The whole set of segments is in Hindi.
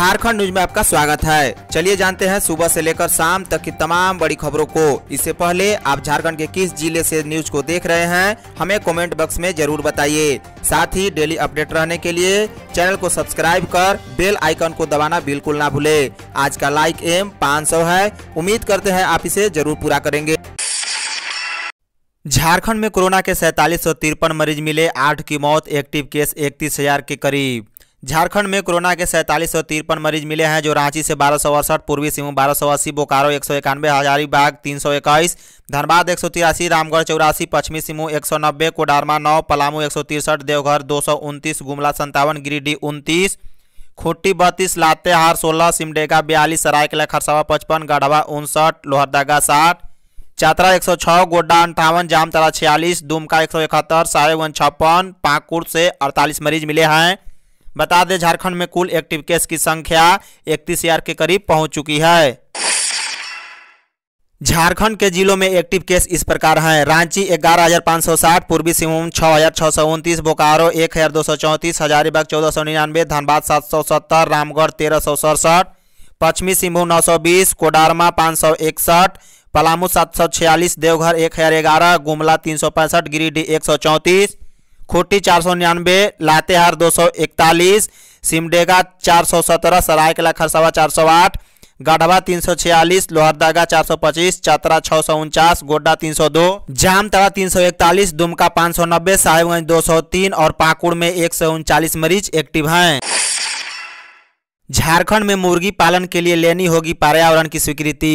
झारखंड न्यूज में आपका स्वागत है चलिए जानते हैं सुबह से लेकर शाम तक की तमाम बड़ी खबरों को इससे पहले आप झारखंड के किस जिले से न्यूज को देख रहे हैं हमें कमेंट बॉक्स में जरूर बताइए साथ ही डेली अपडेट रहने के लिए चैनल को सब्सक्राइब कर बेल आइकन को दबाना बिल्कुल ना भूले आज का लाइक एम पाँच है उम्मीद करते हैं आप इसे जरूर पूरा करेंगे झारखंड में कोरोना के सैतालीस मरीज मिले आठ की मौत एक्टिव केस इकतीस के करीब झारखंड में कोरोना के सैंतालीस सौ तिरपन मरीज मिले हैं जो रांची से बारह सौ अड़सठ पूर्वी सिंहभूम बारह सौ अस्सी बोकारो एक सौ इक्यानवे हजारीबाग तीन सौ इक्कीस धनबाद एक सौ तिरासी रामगढ़ चौरासी पश्चिमी सिंहभूम एक सौ नब्बे कोडारमा नौ पलामू एक सौ तिरसठ देवघर दो सौ उनतीस गुमला संतावन गिरिडीह उनतीस खुट्टी बत्तीस लातेहार सोलह सिमडेगा बयालीस सरायकला खरसावा पचपन गढ़वा उनसठ लोहरदगा साठ चतरा एक सौ छः गोड्डा अंठावन जामतरा छियालीस दुमका एक सौ इकहत्तर साहेबगंज छप्पन पाकुड़ से अड़तालीस मरीज मिले हैं बता दें झारखंड में कुल एक्टिव केस की संख्या इकतीस हजार के करीब पहुंच चुकी है झारखंड के जिलों में एक्टिव केस इस प्रकार हैं रांची ग्यारह हज़ार पाँच सौ साठ पूर्वी सिंहभूम छः हज़ार छः सौ उनतीस बोकारो एक हज़ार दो सौ चौंतीस हजारीबाग चौदह सौ निन्यानवे धनबाद सात सौ सत्तर रामगढ़ तेरह सौ सड़सठ पश्चिमी सिंहभूम नौ सौ बीस कोडारमा पाँच सौ इकसठ पलामू सात सौ छियालीस देवघर एक हज़ार ग्यारह गुमला तीन सौ पैंसठ गिरिडीह एक सौ चौंतीस खूटी चार सौ निन्यानवे लातेहार दो सौ इकतालीस सिमडेगा चार सौ सत्रह सरायकला खरसावा चार सौ आठ गढ़वा तीन सौ छियालीस लोहरदगा चार सौ पच्चीस चतरा छः सौ उनचास गोड्डा तीन सौ दो जामतरा तीन सौ इकतालीस दुमका पाँच सौ नब्बे साहेबगंज दो सौ तीन और पाकुड़ में एक सौ उनचालीस मरीज एक्टिव हैं झारखंड में मुर्गी पालन के लिए लेनी होगी पर्यावरण की स्वीकृति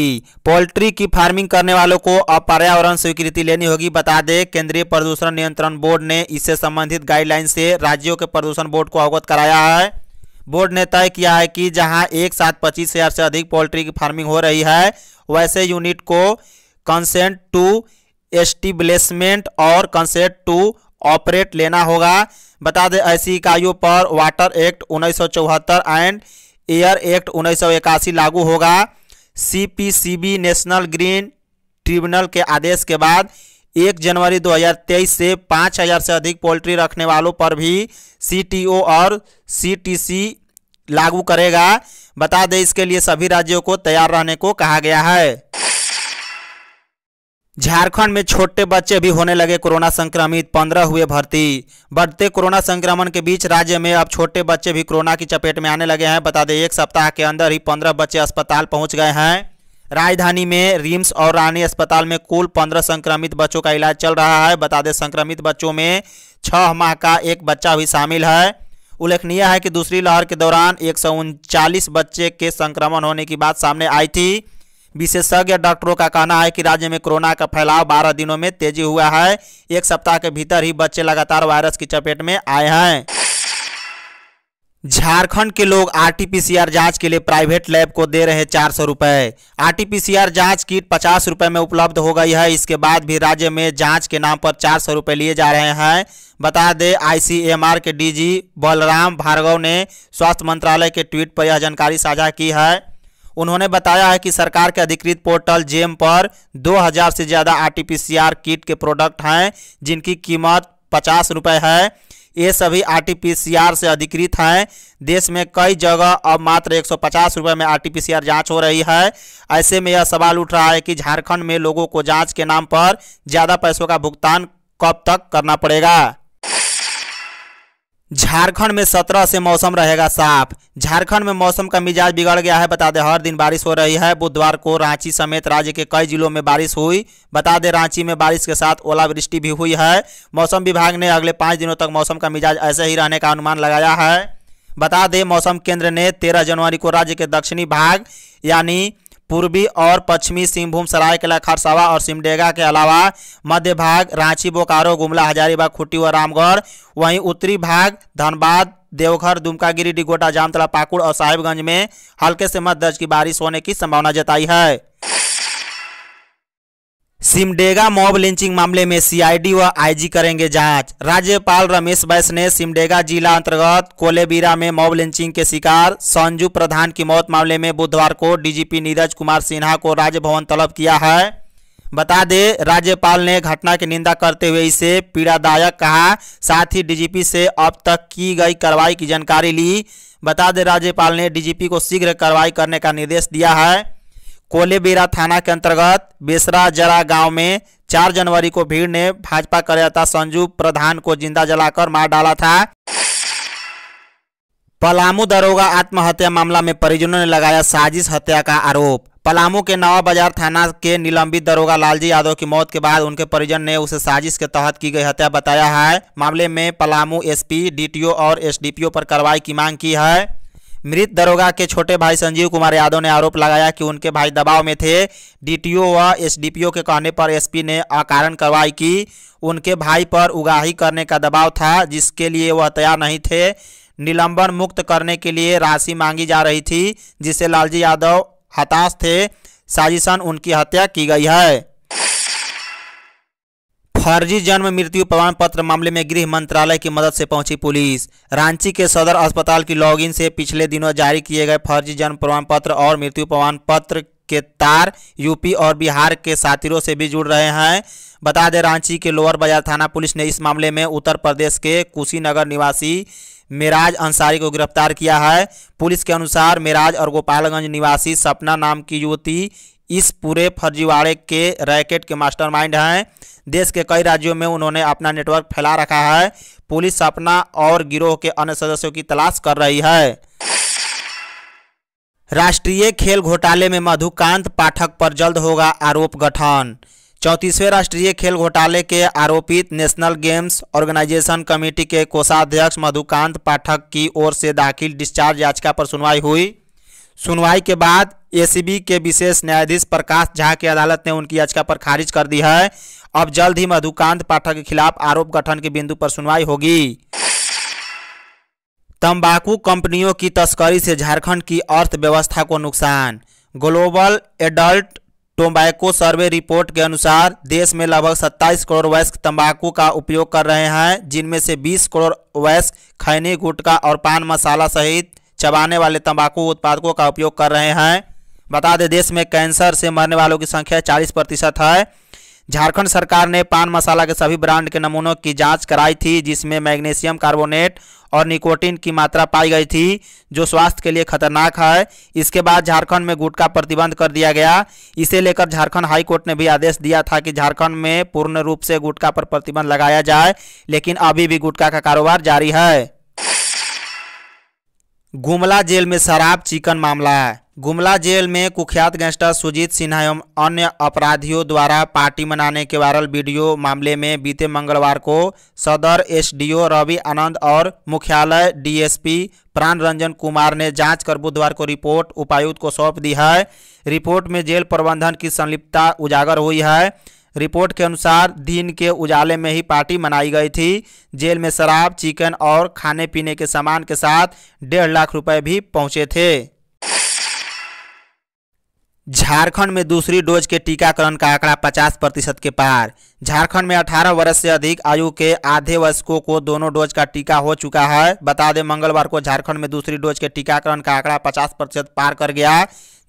पोल्ट्री की फार्मिंग करने वालों को अब पर्यावरण स्वीकृति लेनी होगी बता दें केंद्रीय प्रदूषण नियंत्रण बोर्ड ने इससे संबंधित गाइडलाइन से राज्यों के प्रदूषण बोर्ड को अवगत कराया है बोर्ड ने तय किया है कि जहां एक साथ पच्चीस हज़ार से अधिक पोल्ट्री की फार्मिंग हो रही है वैसे यूनिट को कंसेंट टू एस्टिब्लेसमेंट और कंसेंट टू ऑपरेट लेना होगा बता दें ऐसी इकाइयों पर वाटर एक्ट उन्नीस एंड एयर एक्ट उन्नीस लागू होगा सीपीसीबी नेशनल ग्रीन ट्रिब्यूनल के आदेश के बाद एक जनवरी 2023 से 5000 से अधिक पोल्ट्री रखने वालों पर भी सीटीओ और सीटीसी लागू करेगा बता दें इसके लिए सभी राज्यों को तैयार रहने को कहा गया है झारखंड में छोटे बच्चे भी होने लगे कोरोना संक्रमित पंद्रह हुए भर्ती बढ़ते कोरोना संक्रमण के बीच राज्य में अब छोटे बच्चे भी कोरोना की चपेट में आने लगे हैं बता दें एक सप्ताह के अंदर ही पंद्रह बच्चे अस्पताल पहुंच गए हैं राजधानी में रिम्स और रानी अस्पताल में कुल पंद्रह संक्रमित बच्चों का इलाज चल रहा है बता दें संक्रमित बच्चों में छह माह का एक बच्चा भी शामिल है उल्लेखनीय है कि दूसरी लहर के दौरान एक बच्चे के संक्रमण होने की बात सामने आई थी विशेषज्ञ डॉक्टरों का कहना है कि राज्य में कोरोना का फैलाव बारह दिनों में तेजी हुआ है एक सप्ताह के भीतर ही बच्चे लगातार वायरस की चपेट में आए हैं झारखंड के लोग आरटीपीसीआर जांच के लिए प्राइवेट लैब को दे रहे चार सौ रुपये आर जांच किट पचास रुपये में उपलब्ध हो गई है इसके बाद भी राज्य में जांच के नाम पर चार सौ रुपये लिए जा रहे हैं बता दें आईसीएमआर के डीजी बलराम भार्गव ने स्वास्थ्य मंत्रालय के ट्वीट पर यह जानकारी साझा की है उन्होंने बताया है कि सरकार के अधिकृत पोर्टल जेम पर 2000 से ज़्यादा आरटीपीसीआर किट के प्रोडक्ट हैं जिनकी कीमत पचास रुपये है ये सभी आरटीपीसीआर से अधिकृत हैं देश में कई जगह अब मात्र एक सौ में आरटीपीसीआर जांच हो रही है ऐसे में यह सवाल उठ रहा है कि झारखंड में लोगों को जाँच के नाम पर ज़्यादा पैसों का भुगतान कब तक करना पड़ेगा झारखंड में सत्रह से मौसम रहेगा साफ झारखंड में मौसम का मिजाज बिगड़ गया है बता दें हर दिन बारिश हो रही है बुधवार को रांची समेत राज्य के कई जिलों में बारिश हुई बता दें रांची में बारिश के साथ ओलावृष्टि भी हुई है मौसम विभाग ने अगले पाँच दिनों तक मौसम का मिजाज ऐसे ही रहने का अनुमान लगाया है बता दें मौसम केंद्र ने तेरह जनवरी को राज्य के दक्षिणी भाग यानी पूर्वी और पश्चिमी सिंहभूम सरायकला खरसावा और सिमडेगा के अलावा मध्य भाग रांची बोकारो गुमला हजारीबाग खुट्टी व रामगढ़ वहीं उत्तरी भाग धनबाद देवघर दुमकागिरी डिगोटा जामतला पाकुड़ और साहिबगंज में हल्के से मध्य दर्ज की बारिश होने की संभावना जताई है सिमडेगा मॉब लिंचिंग मामले में सीआईडी व आईजी करेंगे जांच राज्यपाल रमेश बैस ने सिमडेगा जिला अंतर्गत कोलेबीरा में मॉब लिंचिंग के शिकार संजू प्रधान की मौत मामले में बुधवार को डीजीपी नीरज कुमार सिन्हा को राजभवन तलब किया है बता दें राज्यपाल ने घटना की निंदा करते हुए इसे पीड़ादायक कहा साथ ही डीजीपी से अब तक की गई कार्रवाई की जानकारी ली बता दें राज्यपाल ने डीजीपी को शीघ्र कार्रवाई करने का निर्देश दिया है कोलेबेरा थाना के अंतर्गत बेसरा जरा गांव में 4 जनवरी को भीड़ ने भाजपा कार्यकर्ता संजू प्रधान को जिंदा जलाकर मार डाला था पलामू दरोगा आत्महत्या मामला में परिजनों ने लगाया साजिश हत्या का आरोप पलामू के नवा बाजार थाना के निलंबित दरोगा लालजी यादव की मौत के बाद उनके परिजन ने उसे साजिश के तहत की गई हत्या बताया है मामले में पलामू एसपी डीटीओ और एसडीपीओ पर कार्रवाई की मांग की है मृत दरोगा के छोटे भाई संजीव कुमार यादव ने आरोप लगाया कि उनके भाई दबाव में थे डीटीओ व एसडीपीओ के कहने पर एसपी ने अकारण कार्रवाई की उनके भाई पर उगाही करने का दबाव था जिसके लिए वह तैयार नहीं थे निलंबन मुक्त करने के लिए राशि मांगी जा रही थी जिससे लालजी यादव हताश थे साजिशन उनकी हत्या की गई है फर्जी जन्म मृत्यु प्रमाण पत्र मामले में गृह मंत्रालय की मदद से पहुंची पुलिस रांची के सदर अस्पताल की लॉगिन से पिछले दिनों जारी किए गए फर्जी जन्म प्रमाण पत्र और मृत्यु प्रमाण पत्र के तार यूपी और बिहार के साथियों से भी जुड़ रहे हैं बता दें रांची के लोअर बाजार थाना पुलिस ने इस मामले में उत्तर प्रदेश के कुशीनगर निवासी मिराज अंसारी को गिरफ्तार किया है पुलिस के अनुसार मिराज और गोपालगंज निवासी सपना नाम की युवती इस पूरे फर्जीवाड़े के रैकेट के मास्टरमाइंड हैं देश के कई राज्यों में उन्होंने अपना नेटवर्क फैला रखा है पुलिस अपना और गिरोह के अन्य सदस्यों की तलाश कर रही है राष्ट्रीय खेल घोटाले में मधुकांत पाठक पर जल्द होगा आरोप गठन चौंतीसवें राष्ट्रीय खेल घोटाले के आरोपित नेशनल गेम्स ऑर्गेनाइजेशन कमेटी के कोषाध्यक्ष मधुकांत पाठक की ओर से दाखिल डिस्चार्ज याचिका पर सुनवाई हुई सुनवाई के बाद एसीबी के विशेष न्यायाधीश प्रकाश झा की अदालत ने उनकी याचिका पर खारिज कर दी है अब जल्द ही मधुकांत पाठक के खिलाफ आरोप गठन के बिंदु पर सुनवाई होगी तंबाकू कंपनियों की तस्करी से झारखंड की अर्थव्यवस्था को नुकसान global adult tobacco survey report के अनुसार देश में लगभग 27 करोड़ वयस्क तंबाकू का उपयोग कर रहे हैं जिनमें से 20 करोड़ वयस्क खैनी गुटखा और पान मसाला सहित चबाने वाले तंबाकू उत्पादकों का उपयोग कर रहे हैं बता दें देश में कैंसर से मरने वालों की संख्या चालीस प्रतिशत है झारखंड सरकार ने पान मसाला के सभी ब्रांड के नमूनों की जांच कराई थी जिसमें मैग्नीशियम कार्बोनेट और निकोटिन की मात्रा पाई गई थी जो स्वास्थ्य के लिए खतरनाक है इसके बाद झारखंड में गुटखा प्रतिबंध कर दिया गया इसे लेकर झारखंड हाईकोर्ट ने भी आदेश दिया था कि झारखंड में पूर्ण रूप से गुटखा पर प्रतिबंध लगाया जाए लेकिन अभी भी गुटखा का कारोबार जारी है गुमला जेल में शराब चिकन मामला है गुमला जेल में कुख्यात गैंगस्टर सुजीत सिन्हा एवं अन्य अपराधियों द्वारा पार्टी मनाने के वायरल वीडियो मामले में बीते मंगलवार को सदर एसडीओ रवि आनंद और मुख्यालय डीएसपी प्राण रंजन कुमार ने जांच कर बुधवार को रिपोर्ट उपायुक्त को सौंप दी है रिपोर्ट में जेल प्रबंधन की संलिप्तता उजागर हुई है रिपोर्ट के अनुसार दिन के उजाले में ही पार्टी मनाई गई थी जेल में शराब चिकन और खाने पीने के सामान के साथ डेढ़ लाख रुपए भी पहुंचे थे झारखंड में दूसरी डोज के टीकाकरण का आंकड़ा 50 प्रतिशत के पार झारखंड में 18 वर्ष से अधिक आयु के आधे वयस्कों को दोनों डोज का टीका हो चुका है बता दें मंगलवार को झारखंड में दूसरी डोज के टीकाकरण का आंकड़ा 50 प्रतिशत पार कर गया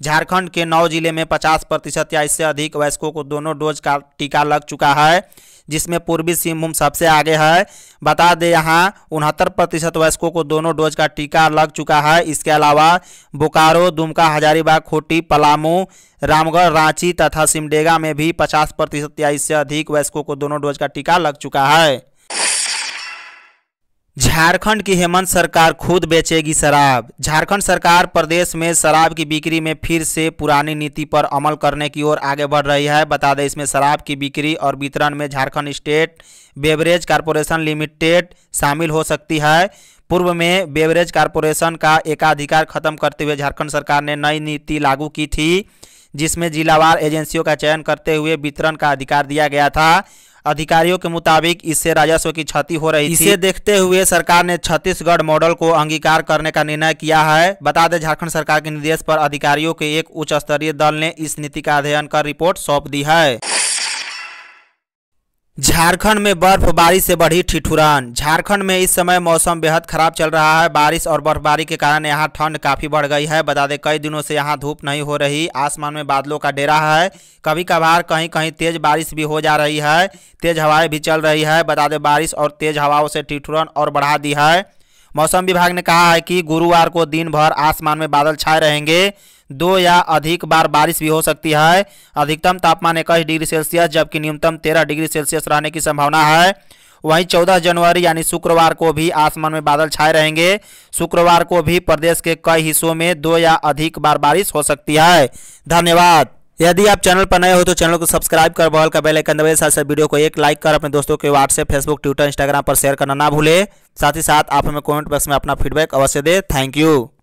झारखंड के नौ जिले में पचास प्रतिशत या इससे अधिक वयस्कों को दोनों डोज का टीका लग चुका है जिसमें पूर्वी सिंहभूम सबसे आगे है बता दें यहाँ उनहत्तर प्रतिशत वयस्कों को दोनों डोज का टीका लग चुका है इसके अलावा बोकारो दुमका हजारीबाग खोटी पलामू रामगढ़ रांची तथा सिमडेगा में भी 50 प्रतिशत या इससे अधिक वयस्कों को दोनों डोज का टीका लग चुका है झारखंड की हेमंत सरकार खुद बेचेगी शराब झारखंड सरकार प्रदेश में शराब की बिक्री में फिर से पुरानी नीति पर अमल करने की ओर आगे बढ़ रही है बता दें इसमें शराब की बिक्री और वितरण में Jharkhand state beverage corporation limited शामिल हो सकती है पूर्व में बेवरेज कारपोरेशन का एकाधिकार खत्म करते हुए झारखंड सरकार ने नई नीति लागू की थी जिसमें जिलावार एजेंसियों का चयन करते हुए वितरण का अधिकार दिया गया था अधिकारियों के मुताबिक इससे राजस्व की क्षति हो रही इसे देखते हुए सरकार ने छत्तीसगढ़ मॉडल को अंगीकार करने का निर्णय किया है बता दें झारखंड सरकार के निर्देश पर अधिकारियों के एक उच्च स्तरीय दल ने इस नीति का अध्ययन कर रिपोर्ट सौंप दी है झारखंड में बर्फबारी से बढ़ी ठिठुरन झारखंड में इस समय मौसम बेहद खराब चल रहा है बारिश और बर्फबारी के कारण यहां ठंड काफ़ी बढ़ गई है बता दें कई दिनों से यहां धूप नहीं हो रही आसमान में बादलों का डेरा है कभी कभार कहीं कहीं तेज़ बारिश भी हो जा रही है तेज़ हवाएं भी चल रही है बता दें बारिश और तेज़ हवाओं से ठिठुरन और बढ़ा दी है मौसम विभाग ने कहा है कि गुरुवार को दिन भर आसमान में बादल छाए रहेंगे दो या अधिक बार बारिश भी हो सकती है अधिकतम तापमान इक्कीस डिग्री सेल्सियस जबकि न्यूनतम तेरह डिग्री सेल्सियस रहने की संभावना है वहीं 14 जनवरी यानी शुक्रवार को भी आसमान में बादल छाए रहेंगे शुक्रवार को भी प्रदेश के कई हिस्सों में दो या अधिक बार बारिश हो सकती है धन्यवाद यदि आप चैनल पर नए हो तो चैनल को सब्सक्राइब कर बॉल का बेल आइकन दबाएं साथ साथ वीडियो को एक लाइक कर अपने दोस्तों के व्हाट्सएप फेसबुक ट्विटर इंस्टाग्राम पर शेयर करना ना भूले साथ ही साथ आप हमें कमेंट बॉक्स में अपना फीडबैक अवश्य दे थैंक यू